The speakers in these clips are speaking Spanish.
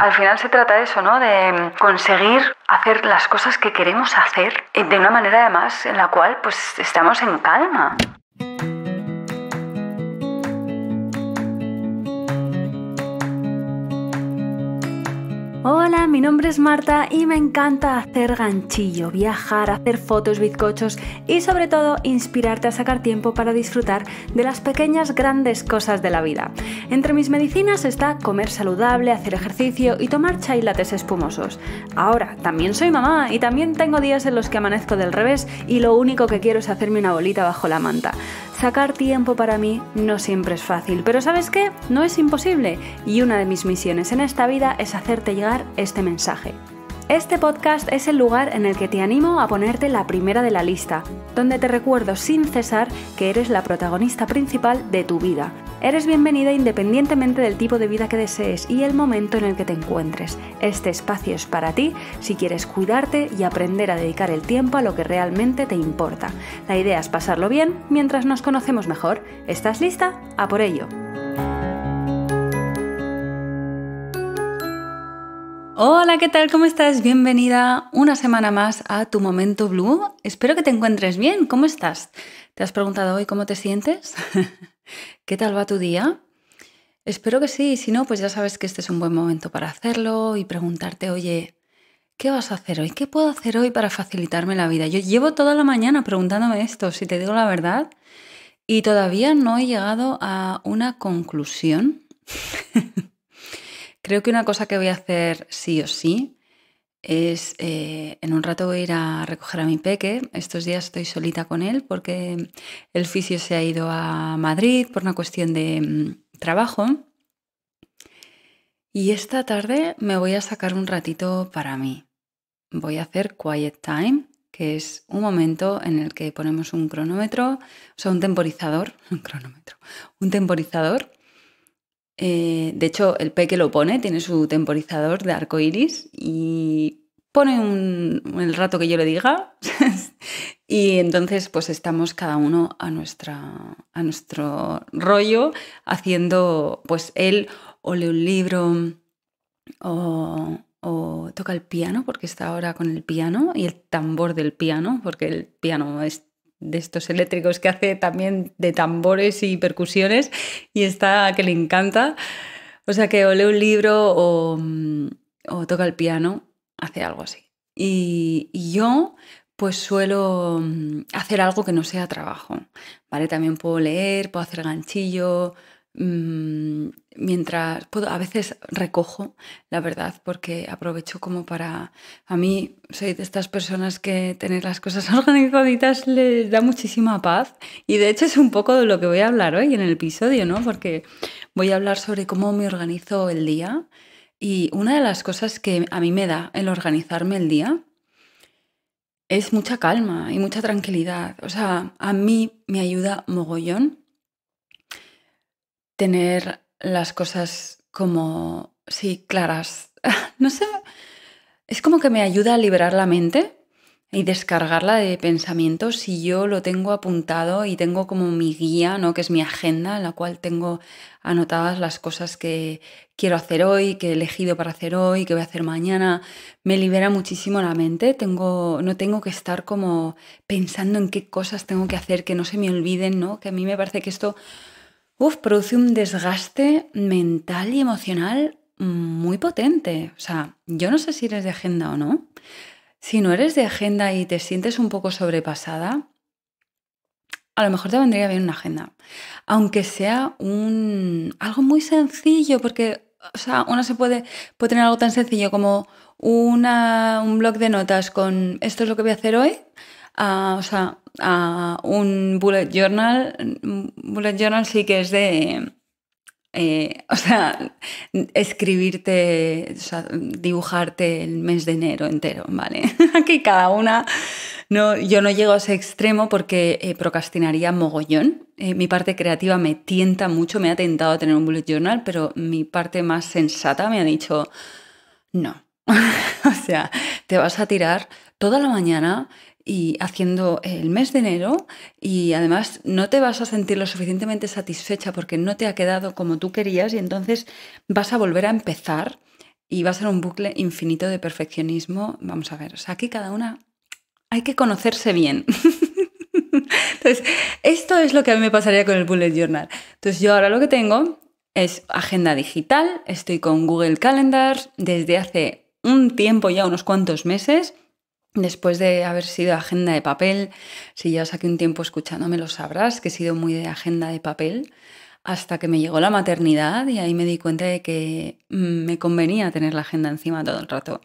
Al final se trata de eso, ¿no? De mm, conseguir hacer las cosas que queremos hacer de una manera además en la cual pues estamos en calma. Hola, mi nombre es Marta y me encanta hacer ganchillo, viajar, hacer fotos, bizcochos y sobre todo inspirarte a sacar tiempo para disfrutar de las pequeñas grandes cosas de la vida. Entre mis medicinas está comer saludable, hacer ejercicio y tomar chai espumosos. Ahora, también soy mamá y también tengo días en los que amanezco del revés y lo único que quiero es hacerme una bolita bajo la manta. Sacar tiempo para mí no siempre es fácil, pero ¿sabes qué? No es imposible y una de mis misiones en esta vida es hacerte llegar este mensaje. Este podcast es el lugar en el que te animo a ponerte la primera de la lista, donde te recuerdo sin cesar que eres la protagonista principal de tu vida. Eres bienvenida independientemente del tipo de vida que desees y el momento en el que te encuentres. Este espacio es para ti si quieres cuidarte y aprender a dedicar el tiempo a lo que realmente te importa. La idea es pasarlo bien mientras nos conocemos mejor. ¿Estás lista? A por ello. Hola, ¿qué tal? ¿Cómo estás? Bienvenida una semana más a Tu Momento Blue. Espero que te encuentres bien. ¿Cómo estás? ¿Te has preguntado hoy cómo te sientes? ¿Qué tal va tu día? Espero que sí. Si no, pues ya sabes que este es un buen momento para hacerlo y preguntarte, oye, ¿qué vas a hacer hoy? ¿Qué puedo hacer hoy para facilitarme la vida? Yo llevo toda la mañana preguntándome esto, si te digo la verdad, y todavía no he llegado a una conclusión. Creo que una cosa que voy a hacer sí o sí es, eh, en un rato voy a ir a recoger a mi peque. Estos días estoy solita con él porque el fisio se ha ido a Madrid por una cuestión de mm, trabajo. Y esta tarde me voy a sacar un ratito para mí. Voy a hacer quiet time, que es un momento en el que ponemos un cronómetro, o sea, un temporizador, un cronómetro, un temporizador eh, de hecho, el peque lo pone tiene su temporizador de arco iris y pone un, el rato que yo le diga. y entonces, pues estamos cada uno a, nuestra, a nuestro rollo haciendo, pues él o lee un libro o, o toca el piano, porque está ahora con el piano y el tambor del piano, porque el piano es de estos eléctricos que hace también de tambores y percusiones y está que le encanta. O sea que o lee un libro o, mm, toca el piano, hace algo así. Y, yo pues suelo mm, hacer algo que no sea trabajo, ¿vale? También puedo leer, puedo hacer ganchillo, mm, mientras puedo, a veces recojo, la verdad, porque aprovecho como para, a mí soy de estas personas que tener las cosas organizaditas les da muchísima paz y de hecho es un poco de lo que voy a hablar hoy en el episodio, ¿no? Porque voy a hablar sobre cómo me organizo el día y una de las cosas que a mí me da el organizarme el día es mucha calma y mucha tranquilidad. O sea, a mí me ayuda mogollón tener las cosas como, sí, claras. no sé, es como que me ayuda a liberar la mente y descargarla de pensamientos si yo lo tengo apuntado y tengo como mi guía, ¿no? que es mi agenda en la cual tengo anotadas las cosas que quiero hacer hoy, que he elegido para hacer hoy, que voy a hacer mañana. Me libera muchísimo la mente, tengo, no tengo que estar como pensando en qué cosas tengo que hacer, que no se me olviden, ¿no? que a mí me parece que esto produce un desgaste mental y emocional muy potente. O sea, yo no sé si eres de agenda o no. Si no eres de agenda y te sientes un poco sobrepasada, a lo mejor te vendría bien una agenda. Aunque sea un algo muy sencillo, porque uno se puede, tener algo tan sencillo como un blog de notas con esto es lo que voy a hacer hoy. Ah, o sea, a un bullet journal. Bullet journal sí que es de. Eh, o sea, escribirte, dibujarte el mes de enero entero, ¿vale? Aquí cada una. No, yo no llego a ese extremo porque eh, procrastinaría mogollón. Eh, mi parte creativa me tienta mucho, me ha tentado a tener un bullet journal, pero mi parte más sensata me ha dicho, no. o sea, te vas a tirar toda la mañana y haciendo el mes de enero y además no te vas a sentir lo suficientemente satisfecha porque no te ha quedado como tú querías y entonces vas a volver a empezar y va a ser un bucle infinito de perfeccionismo. Vamos a ver, o sea, aquí cada una hay que conocerse bien. Entonces, esto es lo que a mí me pasaría con el bullet journal. Entonces, yo ahora lo que tengo es agenda digital, estoy con Google Calendar desde hace un tiempo ya, unos cuantos meses, Después de haber sido agenda de papel, si ya saqué un tiempo escuchándome lo sabrás, que he sido muy de agenda de papel, hasta que me llegó la maternidad y ahí me di cuenta de que mm, me convenía tener la agenda encima todo el rato.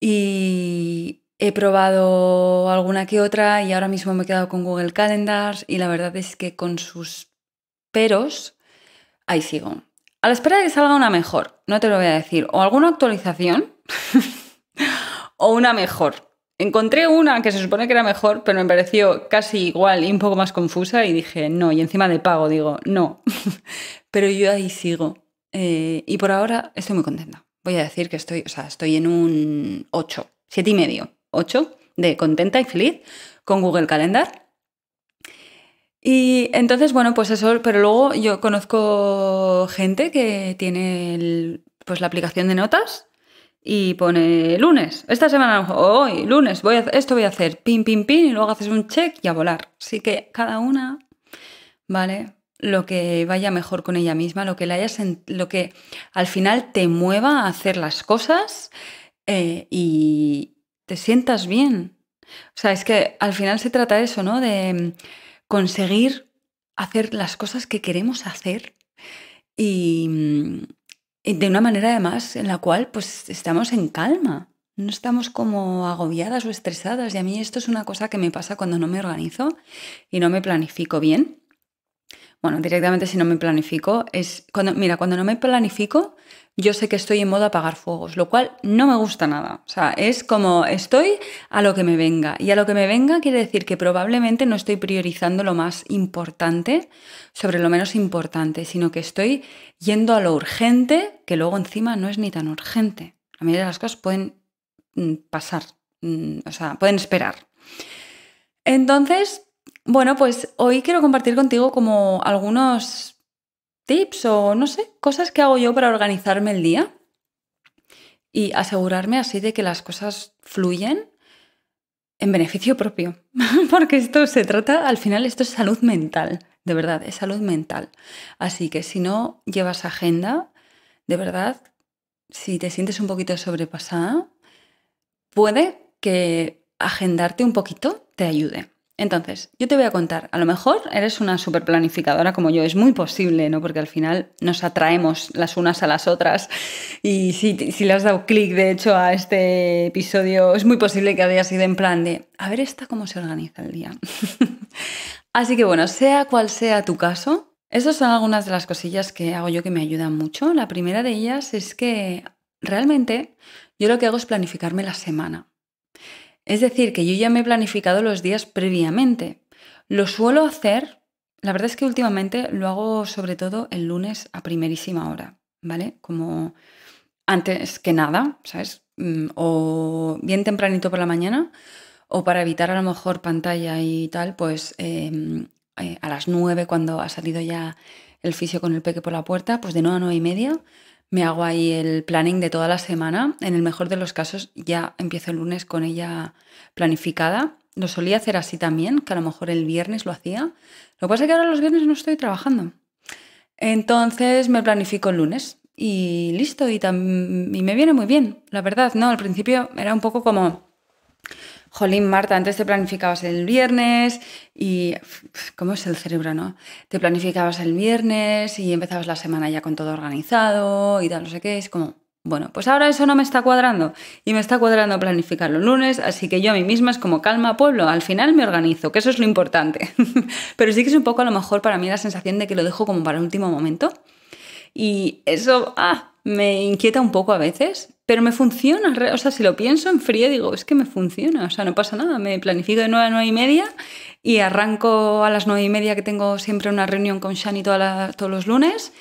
Y he probado alguna que otra y ahora mismo me he quedado con Google Calendars y la verdad es que con sus peros, ahí sigo. A la espera de que salga una mejor, no te lo voy a decir, o alguna actualización. o una mejor. Encontré una que se supone que era mejor, pero me pareció casi igual y un poco más confusa y dije, no, y encima de pago, digo, no. pero yo ahí sigo. Eh, y por ahora estoy muy contenta. Voy a decir que estoy, o sea, estoy en un 8, 7 y medio, 8 de contenta y feliz con Google Calendar. Y entonces, bueno, pues eso, pero luego yo conozco gente que tiene pues la aplicación de notas y pone lunes, esta semana hoy, lunes, voy esto voy a hacer, pin, pin, pin, y luego haces un check y a volar. Así que cada una, ¿vale? Lo que vaya mejor con ella misma, lo que, le hayas lo que al final te mueva a hacer las cosas eh, y te sientas bien. O sea, es que al final se trata de eso, ¿no? De mm, conseguir hacer las cosas que queremos hacer y mm, de una manera además en la cual pues estamos en calma, no estamos como agobiadas o estresadas. Y a mí esto es una cosa que me pasa cuando no me organizo y no me planifico bien. Bueno, directamente si no me planifico es cuando mira, cuando no me planifico yo sé que estoy en modo apagar fuegos, lo cual no me gusta nada. O sea, es como estoy a lo que me venga. Y a lo que me venga quiere decir que probablemente no estoy priorizando lo más importante sobre lo menos importante, sino que estoy yendo a lo urgente, que luego encima no es ni tan urgente. A mí las cosas pueden mm, pasar, mm, o sea, pueden esperar. Entonces, bueno, pues hoy quiero compartir contigo como algunos tips o no sé, cosas que hago yo para organizarme el día y asegurarme así de que las cosas fluyen en beneficio propio, porque esto se trata, al final esto es salud mental, de verdad, es salud mental. Así que si no llevas agenda, de verdad, si te sientes un poquito sobrepasada, puede que agendarte un poquito te ayude. Entonces, yo te voy a contar, a lo mejor eres una súper planificadora como yo, es muy posible, ¿no? Porque al final nos atraemos las unas a las otras y si, si le has dado clic, de hecho, a este episodio, es muy posible que hayas ido en plan de, a ver esta cómo se organiza el día. Así que bueno, sea cual sea tu caso, esas son algunas de las cosillas que hago yo que me ayudan mucho. La primera de ellas es que realmente yo lo que hago es planificarme la semana. Es decir, que yo ya me he planificado los días previamente. Lo suelo hacer, la verdad es que últimamente lo hago sobre todo el lunes a primerísima hora, ¿vale? Como antes que nada, ¿sabes? Mm, o bien tempranito por la mañana, o para evitar a lo mejor pantalla y tal, pues em, eh, a las nueve cuando ha salido ya el fisio con el peque por la puerta, pues de nueve a nueve y media me hago ahí el planning de toda la semana. En el mejor de los casos ya empiezo el lunes con ella planificada. Lo solía hacer así también, que a lo mejor el viernes lo hacía. Lo que pasa es que ahora los viernes no estoy trabajando. Entonces me planifico el lunes y listo, y, y me viene muy bien, la verdad, ¿no? Al principio era un poco como jolín, Marta, antes te planificabas el viernes y... ¿Cómo es el cerebro, no? Te planificabas el viernes y empezabas la semana ya con todo organizado y tal, no sé qué. Es como, bueno, pues ahora eso no me está cuadrando y me está cuadrando planificar los lunes, así que yo a mí misma es como calma pueblo, al final me organizo, que eso es lo importante. Pero sí que es un poco a lo mejor para mí la sensación de que lo dejo como para el último momento y eso ah, me inquieta un poco a veces pero me funciona. O sea, si lo pienso en frío, digo, es que me funciona. O sea, no pasa nada. Me planifico de 9 a 9 y media y arranco a las 9 y media, que tengo siempre una reunión con Shani todos los lunes.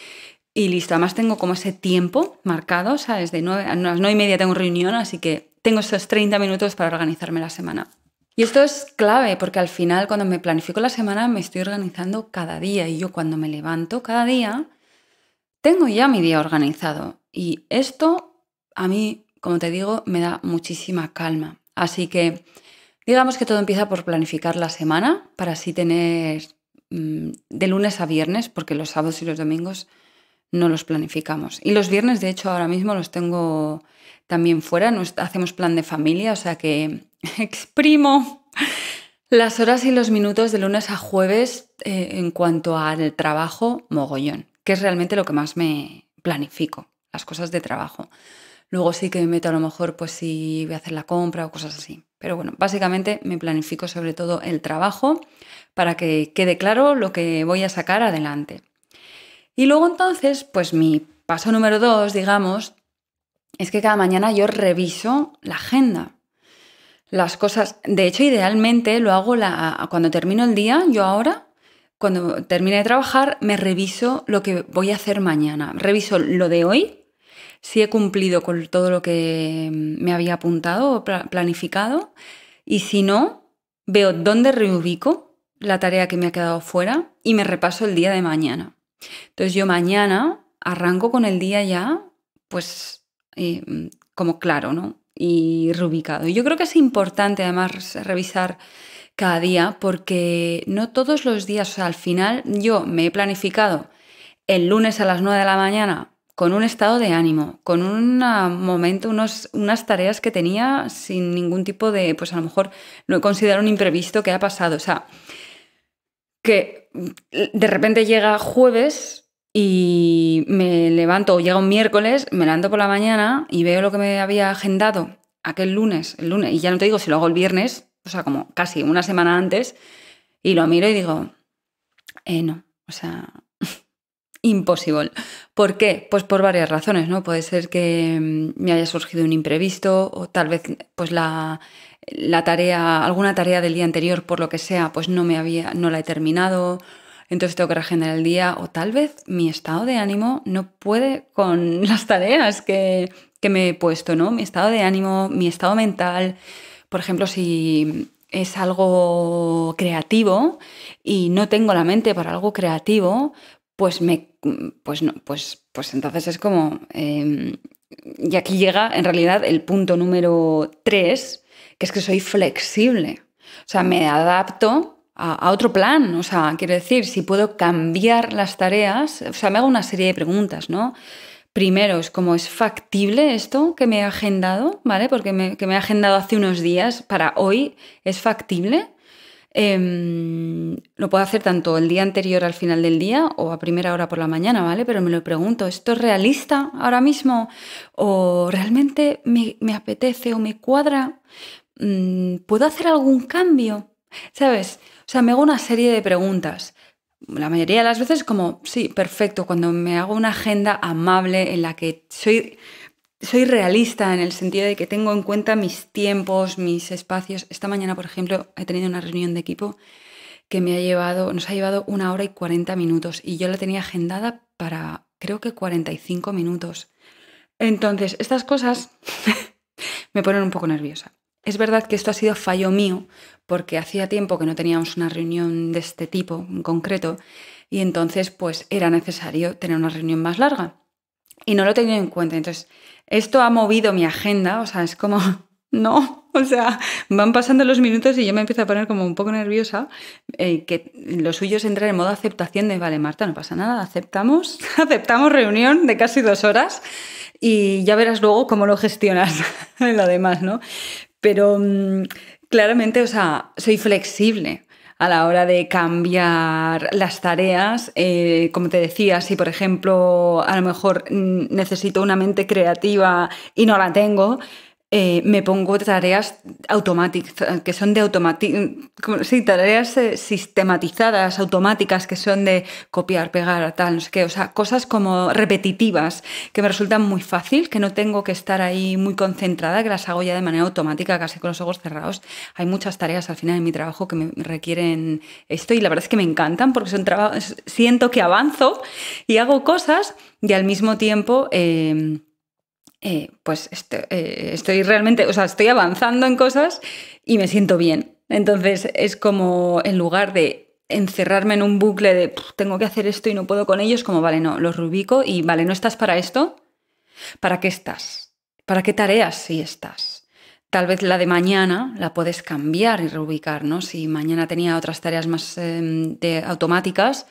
Y listo. Además, tengo como ese tiempo marcado. O sea, desde 9, a las 9 y media tengo reunión, así que tengo esos 30 minutos para organizarme la semana. Y esto es clave porque al final cuando me planifico la semana me estoy organizando cada día y yo cuando me levanto cada día tengo ya mi día organizado y esto a mí, como te digo, me da muchísima calma. Así que digamos que todo empieza por planificar la semana para así tener mm, de lunes a viernes, porque los sábados y los domingos no los planificamos. Y los viernes, de hecho, ahora mismo los tengo también fuera, hacemos plan de familia, o sea que exprimo las horas y los minutos de lunes a jueves eh, en cuanto al trabajo mogollón, que es realmente lo que más me planifico, las cosas de trabajo. Luego sí que me meto a lo mejor pues si voy a hacer la compra o cosas así. Pero bueno, básicamente me planifico sobre todo el trabajo para que quede claro lo que voy a sacar adelante. Y luego entonces, pues mi paso número dos, digamos, es que cada mañana yo reviso la agenda. Las cosas, de hecho, idealmente lo hago la, cuando termino el día, yo ahora, cuando termine de trabajar, me reviso lo que voy a hacer mañana. Reviso lo de hoy, si he cumplido con todo lo que me había apuntado o planificado y si no, veo dónde reubico la tarea que me ha quedado fuera y me repaso el día de mañana. Entonces yo mañana arranco con el día ya, pues eh, como claro, ¿no? Y reubicado. Yo creo que es importante además revisar cada día porque no todos los días, o sea, al final yo me he planificado el lunes a las 9 de la mañana con un estado de ánimo, con un momento, unos, unas tareas que tenía sin ningún tipo de, pues a lo mejor lo considero un imprevisto que ha pasado. O sea, que mm, de repente llega jueves y me levanto, o llega un miércoles, me levanto por la mañana y veo lo que me había agendado aquel lunes, el lunes, y ya no te digo si lo hago el viernes, o sea, como casi una semana antes, y lo miro y digo, eh, no, o sea, Imposible. ¿Por qué? Pues por varias razones, ¿no? Puede ser que mm, me haya surgido un imprevisto o tal vez pues la, tarea, alguna tarea del día anterior, por lo que sea, pues no me había, no la he terminado, entonces tengo que regenerar el día o tal vez mi estado de ánimo no puede con las tareas que, que me he puesto, ¿no? Mi estado de ánimo, mi estado mental, por ejemplo, si es algo creativo y no tengo la mente para algo creativo, pues me, pues no, pues, pues entonces es como, em, y aquí llega en realidad el punto número tres, que es que soy flexible, o sea, me adapto a, otro plan, o sea, quiero decir, si puedo cambiar las tareas, o sea, me hago una serie de preguntas, ¿no? Primero, es como, ¿es factible esto que me he agendado? ¿Vale? Porque me, me he agendado hace unos días para hoy, ¿es factible? Em, lo puedo hacer tanto el día anterior al final del día o a primera hora por la mañana, ¿vale? Pero me lo pregunto, ¿esto es realista ahora mismo? ¿O realmente me, me apetece o me cuadra? Mm, ¿Puedo hacer algún cambio? ¿Sabes? O sea, me hago una serie de preguntas la mayoría de las veces como, sí, perfecto, cuando me hago una agenda amable en la que soy soy realista en el sentido de que tengo en cuenta mis tiempos, mis espacios. Esta mañana, por ejemplo, he tenido una reunión de equipo que me ha llevado, nos ha llevado una hora y 40 minutos y yo la tenía agendada para creo que 45 minutos. Entonces, estas cosas me ponen un poco nerviosa. Es verdad que esto ha sido fallo mío porque hacía tiempo que no teníamos una reunión de este tipo en concreto y entonces pues era necesario tener una reunión más larga y no lo tenía en cuenta. Entonces, esto ha movido mi agenda, o sea, es como, no, o sea, van pasando los minutos y yo me empiezo a poner como un poco nerviosa, eh, que lo suyo es entrar en modo aceptación de, vale, Marta, no pasa nada, aceptamos, aceptamos reunión de casi dos horas y ya verás luego cómo lo gestionas lo demás, ¿no? Pero mm, claramente, o sea, soy flexible a la hora de cambiar las tareas. Eh, como te decía, si por ejemplo a lo mejor mm, necesito una mente creativa y no la tengo, eh, me pongo tareas automáticas, que son de como tareas eh, sistematizadas, automáticas, que son de copiar, pegar, tal, no sé qué, o sea, cosas como repetitivas, que me resultan muy fácil, que no tengo que estar ahí muy concentrada, que las hago ya de manera automática, casi con los ojos cerrados. Hay muchas tareas al final de mi trabajo que me requieren esto y la verdad es que me encantan porque son trabajos, siento que avanzo y hago cosas y al mismo tiempo... Eh, eh, pues este, eh, estoy, realmente, o sea, estoy avanzando en cosas y me siento bien. Entonces es como en lugar de encerrarme en un bucle de tengo que hacer esto y no puedo con ellos, como vale, no, los reubico y vale, no estás para esto, ¿para qué estás? ¿Para qué tareas si estás? Tal vez la de mañana la puedes cambiar y reubicar, ¿no? Si mañana tenía otras tareas más em, de automáticas,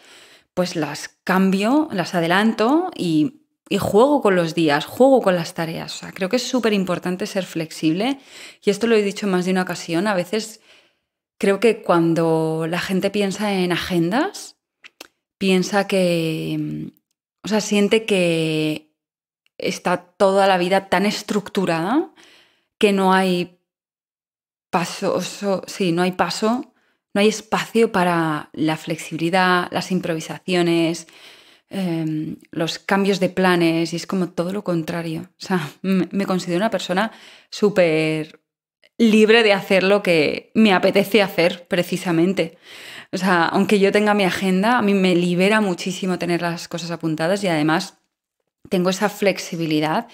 pues las cambio, las adelanto y y juego con los días, juego con las tareas. creo que es súper importante ser flexible y esto lo he dicho más de una ocasión. A veces creo que cuando la gente piensa en agendas, piensa que, o sea, siente que está toda la vida tan estructurada que no hay paso, sí, no hay paso, no hay espacio para la flexibilidad, las improvisaciones, Em, los cambios de planes y es como todo lo contrario. O sea, me considero una persona súper libre de hacer lo que me apetece hacer precisamente. O sea, aunque yo tenga mi agenda, a mí me libera muchísimo tener las cosas apuntadas y además tengo esa flexibilidad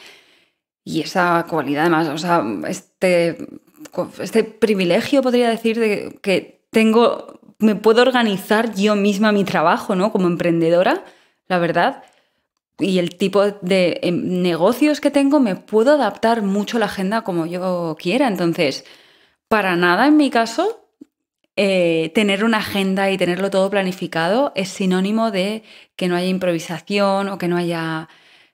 y esa cualidad, además, o sea, este, este privilegio, podría decir, de que tengo, me puedo organizar yo misma mi trabajo, ¿no? Como emprendedora la verdad, y el tipo de em, negocios que tengo, me puedo adaptar mucho la agenda como yo quiera. Entonces, para nada en mi caso, eh, tener una agenda y tenerlo todo planificado es sinónimo de que no haya improvisación o que no haya,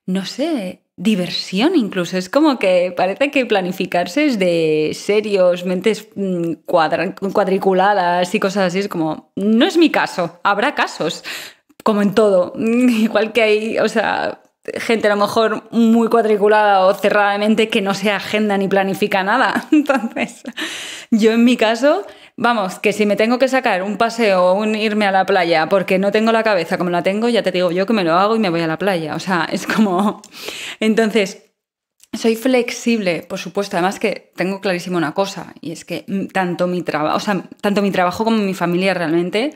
no sé, diversión incluso. Es como que parece que planificarse es de serios, mentes mm, cuadriculadas y cosas así. Es como, no es mi caso, habrá casos, como en todo, igual que hay, o sea, gente a lo mejor muy cuadriculada o cerradamente que no se agenda ni planifica nada. Entonces, yo en mi caso, vamos, que si me tengo que sacar un paseo o un irme a la playa porque no tengo la cabeza como la tengo, ya te digo yo que me lo hago y me voy a la playa. O sea, es como... Entonces... Soy flexible, por supuesto. Además que tengo clarísimo una cosa, y es que tanto mi trabajo, o sea, tanto mi trabajo como mi familia realmente,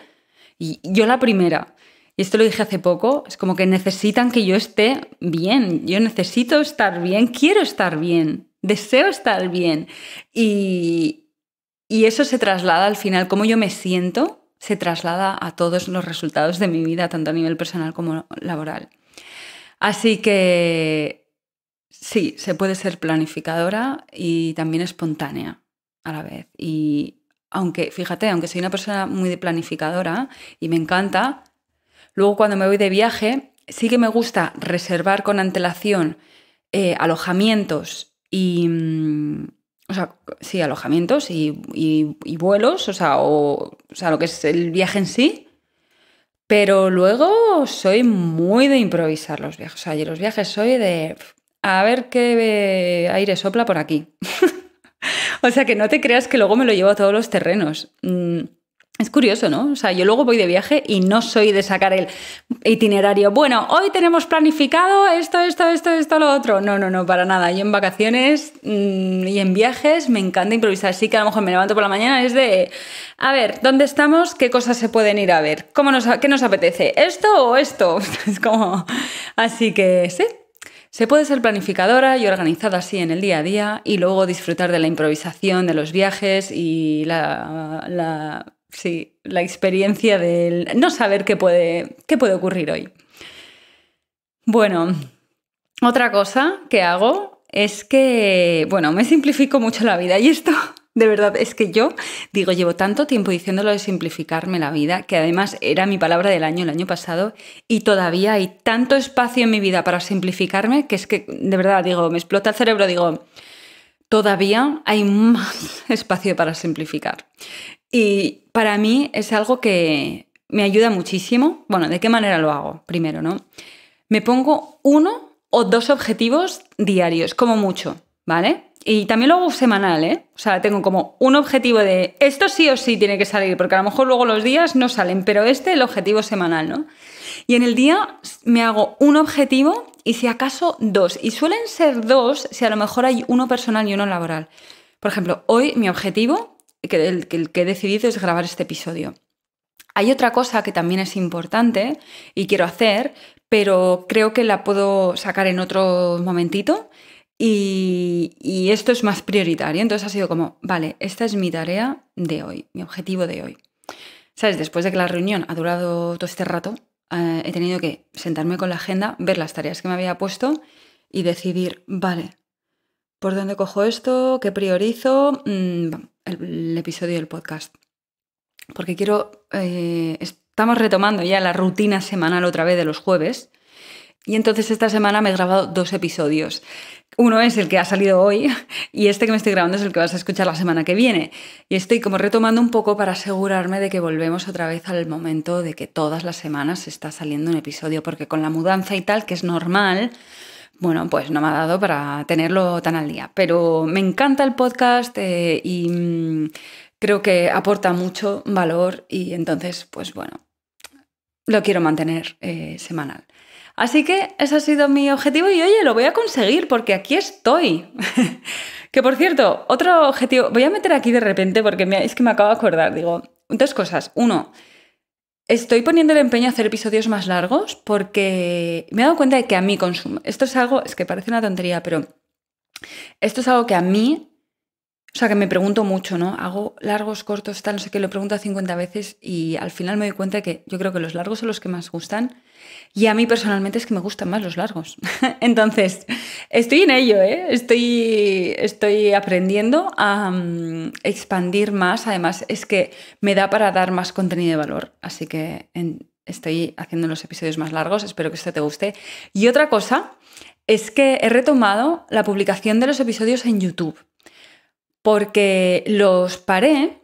y yo la primera, y esto lo dije hace poco, es como que necesitan que yo esté bien, yo necesito estar bien, quiero estar bien, deseo estar bien. Y, eso se traslada al final, cómo yo me siento, se traslada a todos los resultados de mi vida, tanto a nivel personal como laboral. Así que sí, se puede ser planificadora y también espontánea a la vez. Y aunque, fíjate, aunque soy una persona muy planificadora y me encanta, Luego cuando me voy de viaje, sí que me gusta reservar con antelación eh, alojamientos y... Mm, alojamientos y, vuelos, o sea, o, o sea, lo que es el viaje en sí. Pero luego soy muy de improvisar los viajes. O sea, los viajes soy de a ver qué aire sopla por aquí. o sea, que no te creas que luego me lo llevo a todos los terrenos. Mm, es curioso, ¿no? O sea, yo luego voy de viaje y no soy de sacar el itinerario. Bueno, hoy tenemos planificado esto, esto, esto, esto, lo otro. No, no, no, para nada. Yo en vacaciones mm, y en viajes me encanta improvisar. Así que a lo mejor me levanto por la mañana es de, a ver, ¿dónde estamos? ¿Qué cosas se pueden ir a ver? ¿Cómo nos, ¿Qué nos apetece? ¿Esto o esto? Es como... Así que sí, se puede ser planificadora y organizada así en el día a día y luego disfrutar de la improvisación, de los viajes y la, Sí, la experiencia del no saber qué puede, qué puede ocurrir hoy. Bueno, otra cosa que hago es que, bueno, me simplifico mucho la vida y esto de verdad, es que yo digo, llevo tanto tiempo diciéndolo de simplificarme la vida, que además era mi palabra del año el año pasado, y todavía hay tanto espacio en mi vida para simplificarme que es que, de verdad, digo, me explota el cerebro, digo, todavía hay más espacio para simplificar. Y para mí es algo que me ayuda muchísimo. Bueno, ¿de qué manera lo hago? Primero, ¿no? Me pongo uno o dos objetivos diarios, como mucho, ¿vale? Y también lo hago semanal, ¿eh? O sea, tengo como un objetivo de esto sí o sí tiene que salir, porque a lo mejor luego los días no salen, pero este el objetivo semanal, ¿no? Y en el día me hago un objetivo y si acaso dos. Y suelen ser dos si a lo mejor hay uno personal y uno laboral. Por ejemplo, hoy mi objetivo que, el, que, he decidido es grabar este episodio. Hay otra cosa que también es importante y quiero hacer, pero creo que la puedo sacar en otro momentito y, esto es más prioritario. Entonces ha sido como, vale, esta es mi tarea de hoy, mi objetivo de hoy. ¿Sabes? Después de que la reunión ha durado todo este rato, eh, he tenido que sentarme con la agenda, ver las tareas que me había puesto y decidir, vale, ¿por dónde cojo esto? ¿Qué priorizo? Mm, el, episodio del podcast. Porque quiero. Eh, estamos retomando ya la rutina semanal otra vez de los jueves. Y entonces esta semana me he grabado dos episodios. Uno es el que ha salido hoy y este que me estoy grabando es el que vas a escuchar la semana que viene. Y estoy como retomando un poco para asegurarme de que volvemos otra vez al momento de que todas las semanas está saliendo un episodio, porque con la mudanza y tal, que es normal, bueno, pues no me ha dado para tenerlo tan al día. Pero me encanta el podcast eh, y mm, creo que aporta mucho valor y entonces, pues bueno, lo quiero mantener eh, semanal. Así que ese ha sido mi objetivo y oye, lo voy a conseguir porque aquí estoy. que por cierto, otro objetivo, voy a meter aquí de repente porque es que me acabo de acordar, digo, dos cosas. Uno, Estoy poniendo el empeño a hacer episodios más largos porque me he dado cuenta de que a mí consumo. Esto es algo, es que parece una tontería, pero esto es algo que a mí o sea, que me pregunto mucho, ¿no? Hago largos, cortos, tal, no sé qué, lo pregunto 50 veces y al final me doy cuenta de que yo creo que los largos son los que más gustan y a mí personalmente es que me gustan más los largos. Entonces, estoy en ello, ¿eh? Estoy, estoy aprendiendo a mm, expandir más. Además, es que me da para dar más contenido de valor. Así que estoy haciendo los episodios más largos. Espero que esto te guste. Y otra cosa es que he retomado la publicación de los episodios en YouTube porque los paré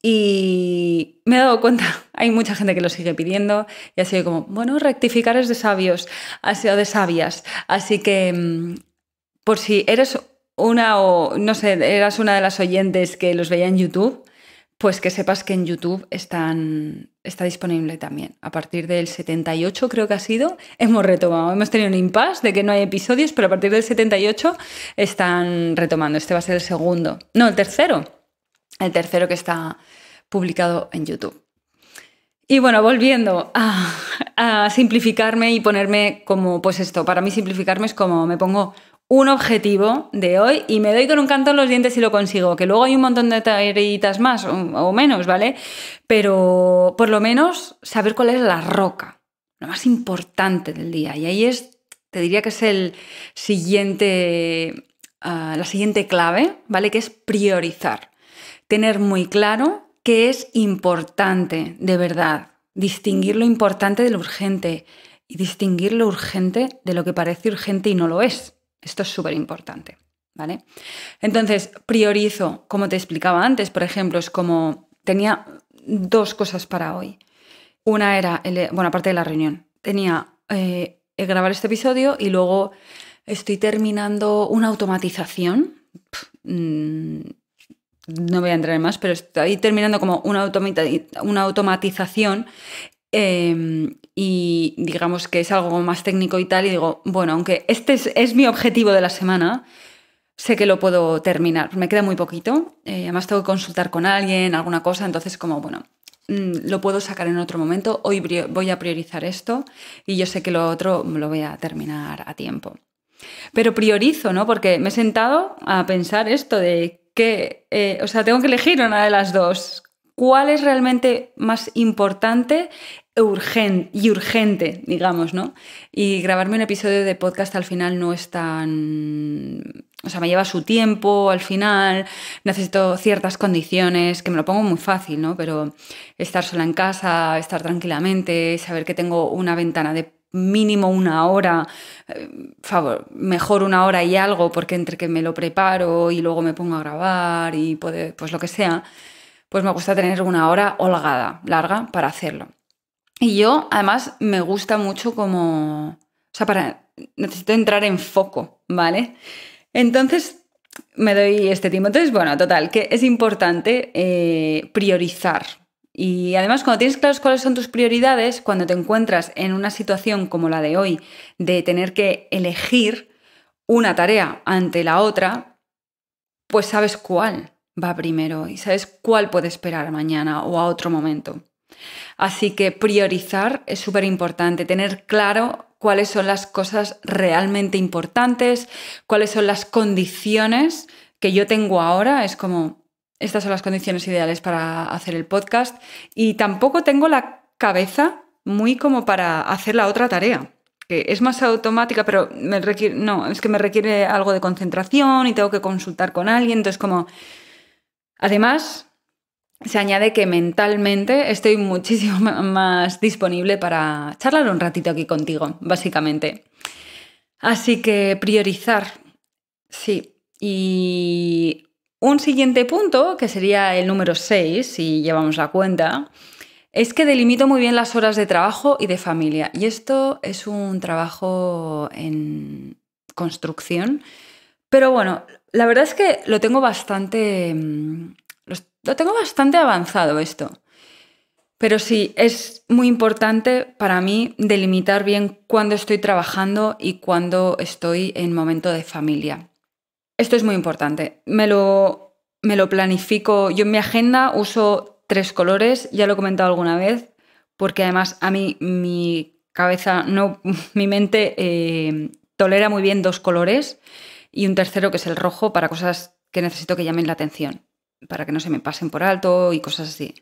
y me he dado cuenta, hay mucha gente que lo sigue pidiendo y ha sido como, bueno, rectificar es de sabios, ha sido de sabias. Así que mm, por si eres una o, no sé, eras una de las oyentes que los veía en YouTube, pues que sepas que en YouTube está disponible también. A partir del 78 creo que ha sido, hemos retomado. Hemos tenido un impasse de que no hay episodios, pero a partir del 78 están retomando. Este va a ser el segundo. No, el tercero. El tercero que está publicado en YouTube. Y bueno, volviendo a, a, simplificarme y ponerme como, pues esto, para mí simplificarme es como me pongo un objetivo de hoy y me doy con un canto en los dientes si lo consigo, que luego hay un montón de tareas más o, menos, ¿vale? Pero por lo menos saber cuál es la roca, lo más importante del día. Y ahí es, te diría que es el siguiente, ah, la siguiente clave, ¿vale? Que es priorizar, tener muy claro qué es importante de verdad, distinguir lo importante de lo urgente y distinguir lo urgente de lo que parece urgente y no lo es. Esto es súper importante, ¿vale? Entonces, priorizo, como te explicaba antes, por ejemplo, es como tenía dos cosas para hoy. Una era, bueno, aparte de la reunión, tenía el eh, grabar este episodio y luego estoy terminando una automatización. Mm, no voy a entrar en más, pero estoy terminando como una, automatización Em, y digamos que es algo más técnico y tal, y digo, bueno, aunque este es, mi objetivo de la semana, sé que lo puedo terminar, me queda muy poquito, eh, además tengo que consultar con alguien, alguna cosa, entonces como, bueno, mm, lo puedo sacar en otro momento, hoy voy a priorizar esto y yo sé que lo otro lo voy a terminar a tiempo. Pero priorizo, ¿no? Porque me he sentado a pensar esto de que, eh, o sea, tengo que elegir una de las dos, cuál es realmente más importante urgente y urgente, digamos, ¿no? Y grabarme un episodio de podcast al final no es tan... O sea, me lleva su tiempo al final, necesito ciertas condiciones, que me lo pongo muy fácil, ¿no? Pero estar sola en casa, estar tranquilamente, saber que tengo una ventana de mínimo una hora, eh, favor, mejor una hora y algo, porque entre que me lo preparo y luego me pongo a grabar y pues lo que sea, pues me gusta tener una hora holgada, larga, para hacerlo. Y yo, además, me gusta mucho como... O sea, para... necesito entrar en foco, ¿vale? Entonces, me doy este tiempo. Entonces, bueno, total, que es importante eh, priorizar. Y además, cuando tienes claros cuáles son tus prioridades, cuando te encuentras en una situación como la de hoy, de tener que elegir una tarea ante la otra, pues sabes cuál va primero y sabes cuál puede esperar mañana o a otro momento. Así que priorizar es súper importante, tener claro cuáles son las cosas realmente importantes, cuáles son las condiciones que yo tengo ahora, es como, estas son las condiciones ideales para hacer el podcast y tampoco tengo la cabeza muy como para hacer la otra tarea que es más automática, pero me no, es que me requiere algo de concentración y tengo que consultar con alguien, entonces como... Además, se añade que mentalmente estoy muchísimo más disponible para charlar un ratito aquí contigo, básicamente. Así que priorizar, sí. Y un siguiente punto, que sería el número 6, si llevamos la cuenta, es que delimito muy bien las horas de trabajo y de familia. Y esto es un trabajo en construcción. Pero bueno, la verdad es que lo tengo bastante mm, lo tengo bastante avanzado esto. Pero sí, es muy importante para mí delimitar bien cuándo estoy trabajando y cuándo estoy en momento de familia. Esto es muy importante. Me lo, me lo planifico. Yo en mi agenda uso tres colores, ya lo he comentado alguna vez, porque además a mí mi cabeza, no, mi mente eh, tolera muy bien dos colores y un tercero que es el rojo para cosas que necesito que llamen la atención para que no se me pasen por alto y cosas así.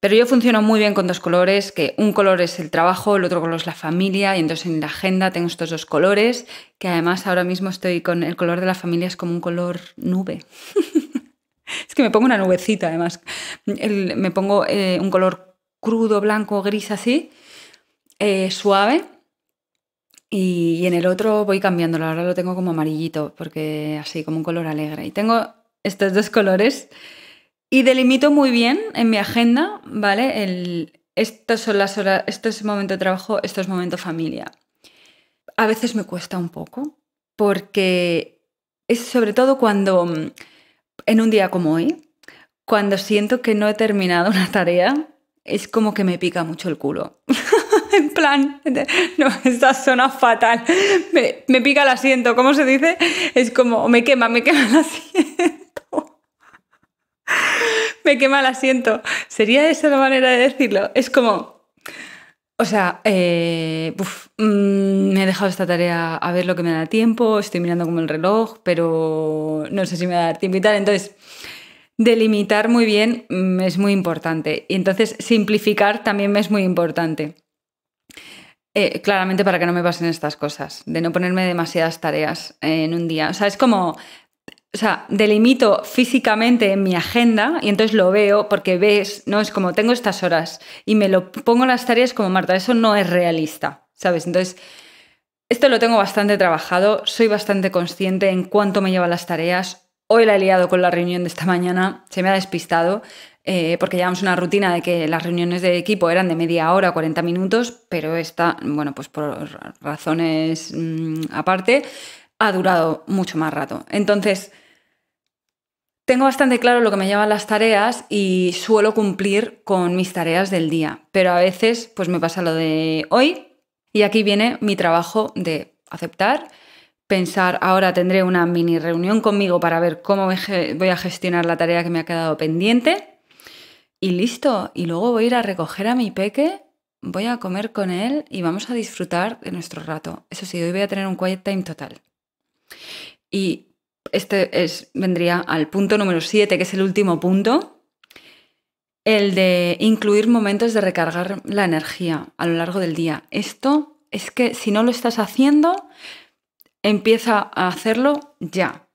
Pero yo funciono muy bien con dos colores, que un color es el trabajo, el otro color es la familia, y entonces en la agenda tengo estos dos colores, que además ahora mismo estoy con el color de la familia es como un color nube. es que me pongo una nubecita además. me pongo eh, un color crudo, blanco, gris así, eh, suave, y, en el otro voy cambiándolo, ahora lo tengo como amarillito, porque así, como un color alegre. Y tengo estos dos colores. Y delimito muy bien en mi agenda, ¿vale? estos son las horas, esto es momento de trabajo, esto es momento familia. A veces me cuesta un poco, porque es sobre todo cuando, en un día como hoy, cuando siento que no he terminado una tarea, es como que me pica mucho el culo. en plan, no, esta zona fatal. Me, me pica el asiento, ¿cómo se dice? Es como, me quema, me quema el asiento. me quema el asiento. ¿Sería esa la manera de decirlo? Es como, o sea, eh, mm, me he dejado esta tarea a ver lo que me da tiempo, estoy mirando como el reloj, pero no sé si me va a dar tiempo y tal. Entonces, delimitar muy bien mm, es muy importante. Y entonces, simplificar también me es muy importante. Eh, claramente para que no me pasen estas cosas, de no ponerme demasiadas tareas eh, en un día. O sea, es como o sea, delimito físicamente en mi agenda y entonces lo veo porque ves, no es como tengo estas horas y me lo pongo las tareas como Marta, eso no es realista, ¿sabes? Entonces, esto lo tengo bastante trabajado, soy bastante consciente en cuánto me llevan las tareas. Hoy la he liado con la reunión de esta mañana, se me ha despistado, eh, porque llevamos una rutina de que las reuniones de equipo eran de media hora, 40 minutos, pero esta, bueno, pues por razones mm, aparte, ha durado mucho más rato. Entonces, tengo bastante claro lo que me llevan las tareas y suelo cumplir con mis tareas del día, pero a veces pues me pasa lo de hoy y aquí viene mi trabajo de aceptar, pensar, ahora tendré una mini reunión conmigo para ver cómo voy a gestionar la tarea que me ha quedado pendiente y listo, y luego voy a ir a recoger a mi peque, voy a comer con él y vamos a disfrutar de nuestro rato. Eso sí, hoy voy a tener un quiet time total. Y este es, vendría al punto número 7, que es el último punto, el de incluir momentos de recargar la energía a lo largo del día. Esto es que si no lo estás haciendo, empieza a hacerlo ya.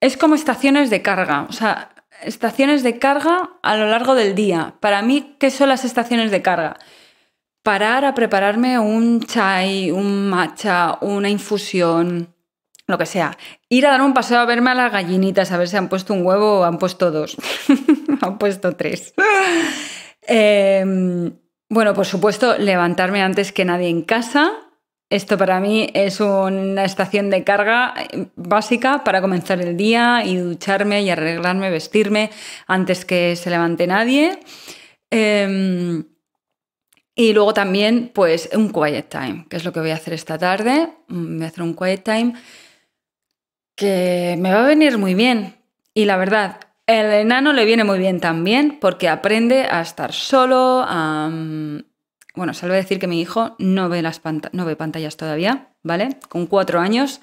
Es como estaciones de carga, o sea, estaciones de carga a lo largo del día. Para mí, ¿qué son las estaciones de carga? Parar a prepararme un chai, un matcha, una infusión, lo que sea, ir a dar un paseo a verme a las gallinitas, a ver si han puesto un huevo o han puesto dos, han puesto tres. Em, bueno, por supuesto, levantarme antes que nadie en casa. Esto para mí es una estación de carga em, básica para comenzar el día y ducharme y arreglarme, vestirme antes que se levante nadie. Em, y luego también, pues, un quiet time, que es lo que voy a hacer esta tarde. Mm, voy a hacer un quiet time que me va a venir muy bien. Y la verdad, el enano le viene muy bien también porque aprende a estar solo, a... Mm, bueno, salvo decir que mi hijo no ve, las no ve pantallas todavía, ¿vale? Con cuatro años,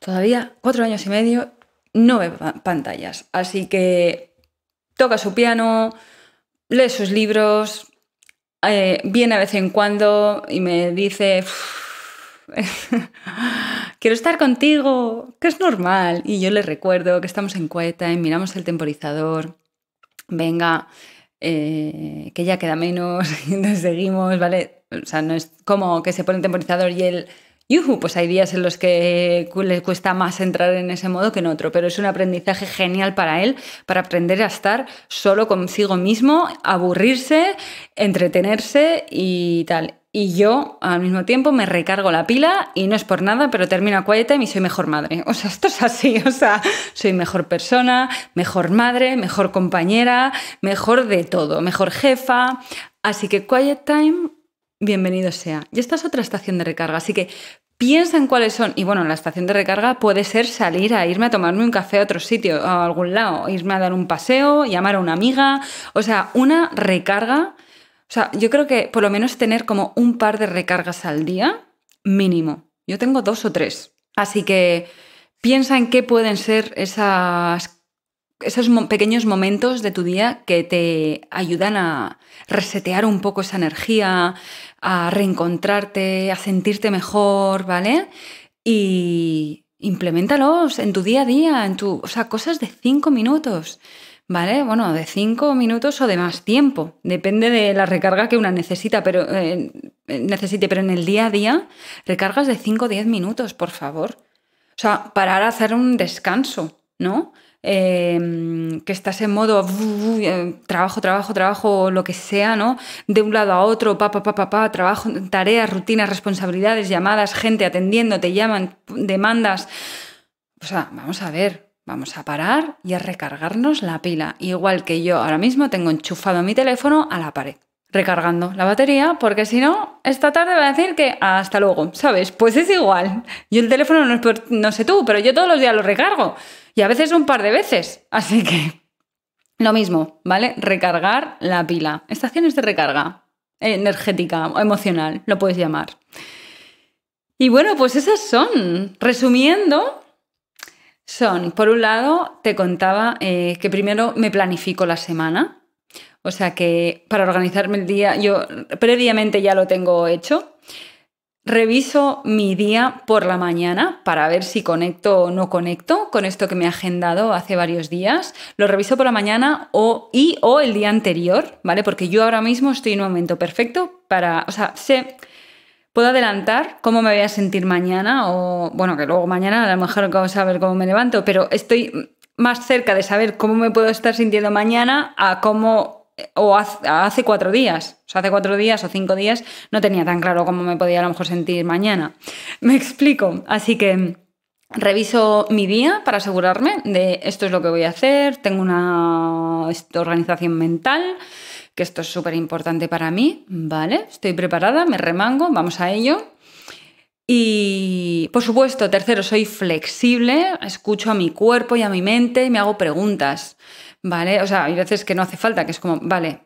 todavía cuatro años y medio, no ve pantallas. Así que toca su piano, lee sus libros, eh, viene a vez en cuando y me dice, quiero estar contigo, que es normal. Y yo le recuerdo que estamos en cueta y miramos el temporizador, venga, eh, que ya queda menos, y seguimos, ¿vale? O sea, no es como que se pone el temporizador y él, Yuhu, pues hay días en los que le cuesta más entrar en ese modo que en otro, pero es un aprendizaje genial para él, para aprender a estar solo consigo mismo, aburrirse, entretenerse y tal y yo al mismo tiempo me recargo la pila y no es por nada, pero termino Quiet Time y soy mejor madre. O sea, esto es así, o sea, soy mejor persona, mejor madre, mejor compañera, mejor de todo, mejor jefa. Así que Quiet Time, bienvenido sea. Y esta es otra estación de recarga, así que piensa en cuáles son. Y bueno, la estación de recarga puede ser salir a irme a tomarme un café a otro sitio, a algún lado, irme a dar un paseo, llamar a una amiga, o sea, una recarga o sea, yo creo que por lo menos tener como un par de recargas al día, mínimo. Yo tengo dos o tres. Así que piensa en qué pueden ser esas, esos pequeños momentos de tu día que te ayudan a resetear un poco esa energía, a reencontrarte, a sentirte mejor, ¿vale? Y implementalos en tu día a día, en tu, o sea, cosas de cinco minutos. ¿vale? Bueno, de cinco minutos o de más tiempo, depende de la recarga que una necesita, pero, eh, eh, necesite, pero en el día a día recargas de 5 o 10 minutos, por favor. O sea, parar a hacer un descanso, ¿no? Em, que estás en modo eh, trabajo, trabajo, trabajo, lo que sea, ¿no? De un lado a otro, pa, pa, pa, pa, pa, trabajo, tareas, rutinas, responsabilidades, llamadas, gente atendiendo, te llaman, demandas. O sea, vamos a ver, Vamos a parar y a recargarnos la pila, igual que yo ahora mismo tengo enchufado mi teléfono a la pared, recargando la batería, porque si no, esta tarde va a decir que hasta luego, ¿sabes? Pues es igual. Yo el teléfono no, sé tú, pero yo todos los días lo recargo y a veces un par de veces, así que lo mismo, ¿vale? Recargar la pila. Estaciones de recarga energética, o emocional, lo puedes llamar. Y bueno, pues esas son. Resumiendo, son, por un lado, te contaba eh, que primero me planifico la semana, o sea que para organizarme el día, yo previamente ya lo tengo hecho. Reviso mi día por la mañana para ver si conecto o no conecto con esto que me he agendado hace varios días. Lo reviso por la mañana o, y o el día anterior, ¿vale? Porque yo ahora mismo estoy en un momento perfecto para, o sea, sé puedo adelantar cómo me voy a sentir mañana o, bueno, que luego mañana a lo mejor vamos a ver cómo me levanto, pero estoy más cerca de saber cómo me puedo estar sintiendo mañana a cómo o hace cuatro días, o hace cuatro días o cinco días no tenía tan claro cómo me podía a lo mejor sentir mañana. Me explico, así que reviso mi día para asegurarme de esto es lo que voy a hacer, tengo una organización mental, que esto es súper importante para mí, ¿vale? Estoy preparada, me remango, vamos a ello. Y por supuesto, tercero, soy flexible, escucho a mi cuerpo y a mi mente y me hago preguntas, ¿vale? O sea, hay veces que no hace falta, que es como, vale,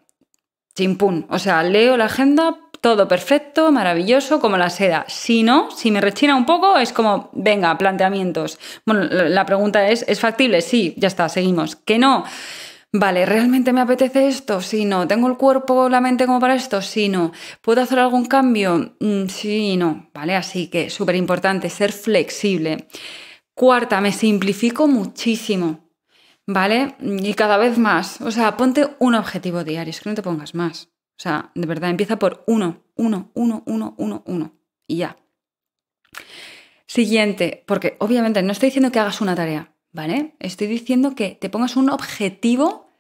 chimpún, o sea, leo la agenda, todo perfecto, maravilloso, como la seda. Si no, si me rechina un poco, es como, venga, planteamientos. Bueno, la pregunta es, ¿es factible? Sí, ya está, seguimos. ¿Que no? vale, ¿realmente me apetece esto? Si no. ¿Tengo el cuerpo, la mente como para esto? Si no. ¿Puedo hacer algún cambio? Mm, sí, no. Vale, así que súper importante, ser flexible. Cuarta, me simplifico muchísimo, ¿vale? Y cada vez más. O sea, ponte un objetivo diario, es que no te pongas más. O sea, de verdad, empieza por uno, uno, uno, uno, uno, uno. Y ya. Siguiente, porque obviamente no estoy diciendo que hagas una tarea, ¿vale? Estoy diciendo que te pongas un objetivo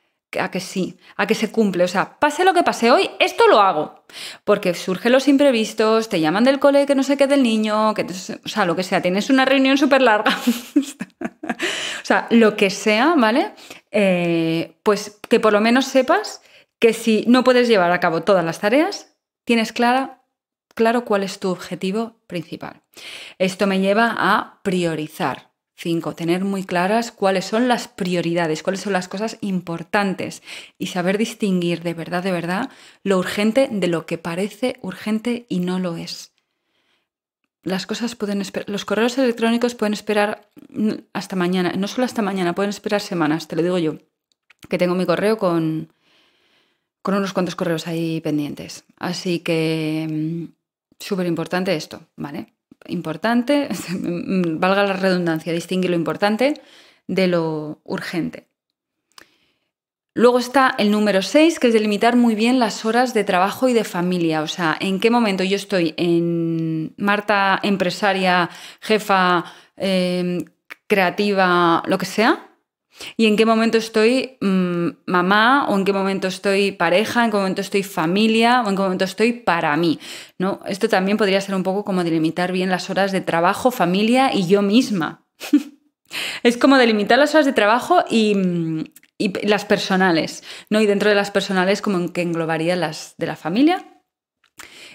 a que sí, a que se cumple. O sea, pase lo que pase hoy, esto lo hago. Porque surgen los imprevistos, te llaman del cole que no sé qué del niño, que, o sea, lo que sea, tienes una reunión súper larga. o sea, lo que sea, ¿vale? Eh, pues que por lo menos sepas que si no puedes llevar a cabo todas las tareas, tienes claro cuál es tu objetivo principal. Esto me lleva a priorizar. Cinco, tener muy claras cuáles son las prioridades, cuáles son las cosas importantes y saber distinguir de verdad, de verdad, lo urgente de lo que parece urgente y no lo es. Las cosas pueden esperar, los correos electrónicos pueden esperar hasta mañana, no solo hasta mañana, pueden esperar semanas, te lo digo yo, que tengo mi correo con, con unos cuantos correos ahí pendientes. Así que mm, súper importante esto, ¿vale? importante, valga la redundancia, distingue lo importante de lo urgente. Luego está el número 6, que es delimitar muy bien las horas de trabajo y de familia. O sea, en qué momento yo estoy en Marta, empresaria, jefa, eh, creativa, lo que sea, ¿Y en qué momento estoy mm, mamá? ¿O en qué momento estoy pareja? ¿En qué momento estoy familia? ¿O en qué momento estoy para mí? ¿No? Esto también podría ser un poco como delimitar bien las horas de trabajo, familia y yo misma. es como delimitar las horas de trabajo y, mm, y, las personales, ¿no? Y dentro de las personales como que englobaría las de la familia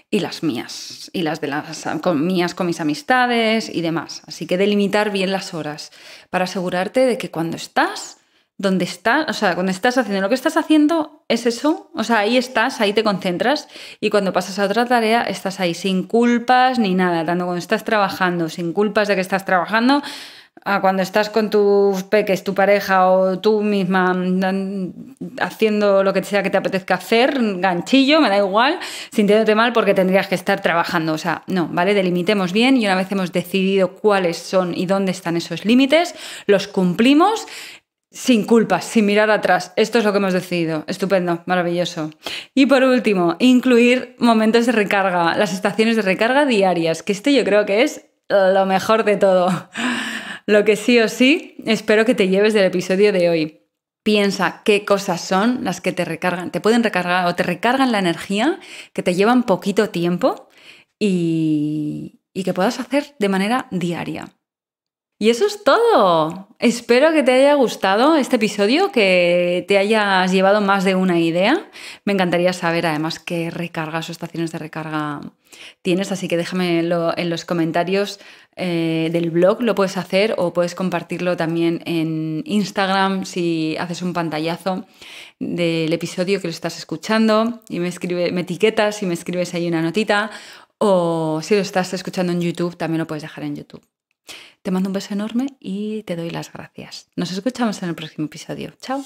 y las mías, y las de las con, mías con mis amistades y demás. Así que delimitar bien las horas para asegurarte de que cuando estás, donde estás, o sea, cuando estás haciendo lo que estás haciendo, es eso, o sea, ahí estás, ahí te concentras y cuando pasas a otra tarea estás ahí sin culpas ni nada, tanto cuando estás trabajando, sin culpas de que estás trabajando, a cuando estás con tus peques, tu pareja o tú misma mm, haciendo lo que sea que te apetezca hacer, ganchillo, me da igual, sintiéndote mal porque tendrías que estar trabajando. O sea, no, ¿vale? Delimitemos bien y una vez hemos decidido cuáles son y dónde están esos límites, los cumplimos sin culpas, sin mirar atrás. Esto es lo que hemos decidido. Estupendo, maravilloso. Y por último, incluir momentos de recarga, las estaciones de recarga diarias, que este yo creo que es lo mejor de todo. Lo que sí o sí espero que te lleves del episodio de hoy. Piensa qué cosas son las que te recargan. Te pueden recargar o te recargan la energía, que te llevan poquito tiempo y, y que puedas hacer de manera diaria. Y eso es todo. Espero que te haya gustado este episodio, que te hayas llevado más de una idea. Me encantaría saber además qué recargas o estaciones de recarga tienes, así que déjamelo en los comentarios eh, del blog, lo puedes hacer o puedes compartirlo también en Instagram si haces un pantallazo del episodio que lo estás escuchando y me, escribe, me etiquetas y me escribes ahí una notita o si lo estás escuchando en YouTube también lo puedes dejar en YouTube. Te mando un beso enorme y te doy las gracias. Nos escuchamos en el próximo episodio. Chao.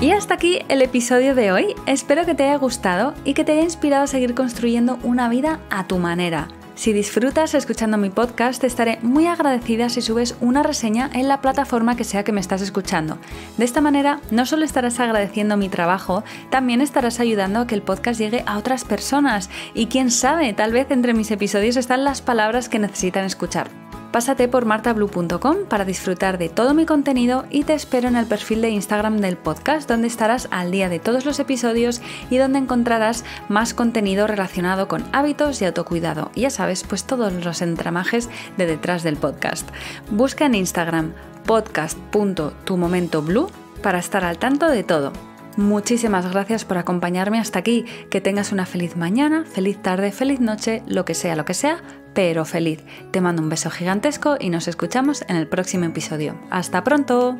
Y hasta aquí el episodio de hoy. Espero que te haya gustado y que te haya inspirado a seguir construyendo una vida a tu manera. Si disfrutas escuchando mi podcast, te estaré muy agradecida si subes una reseña en la plataforma que sea que me estás escuchando. De esta manera, no solo estarás agradeciendo mi trabajo, también estarás ayudando a que el podcast llegue a otras personas. Y quién sabe, tal vez entre mis episodios están las palabras que necesitan escuchar. Pásate por martablue.com para disfrutar de todo mi contenido y te espero en el perfil de Instagram del podcast donde estarás al día de todos los episodios y donde encontrarás más contenido relacionado con hábitos y autocuidado. Ya sabes, pues todos los entramajes de detrás del podcast. Busca en Instagram podcast.tumomentoblu para estar al tanto de todo. Muchísimas gracias por acompañarme hasta aquí. Que tengas una feliz mañana, feliz tarde, feliz noche, lo que sea, lo que sea, pero feliz. Te mando un beso gigantesco y nos escuchamos en el próximo episodio. ¡Hasta pronto!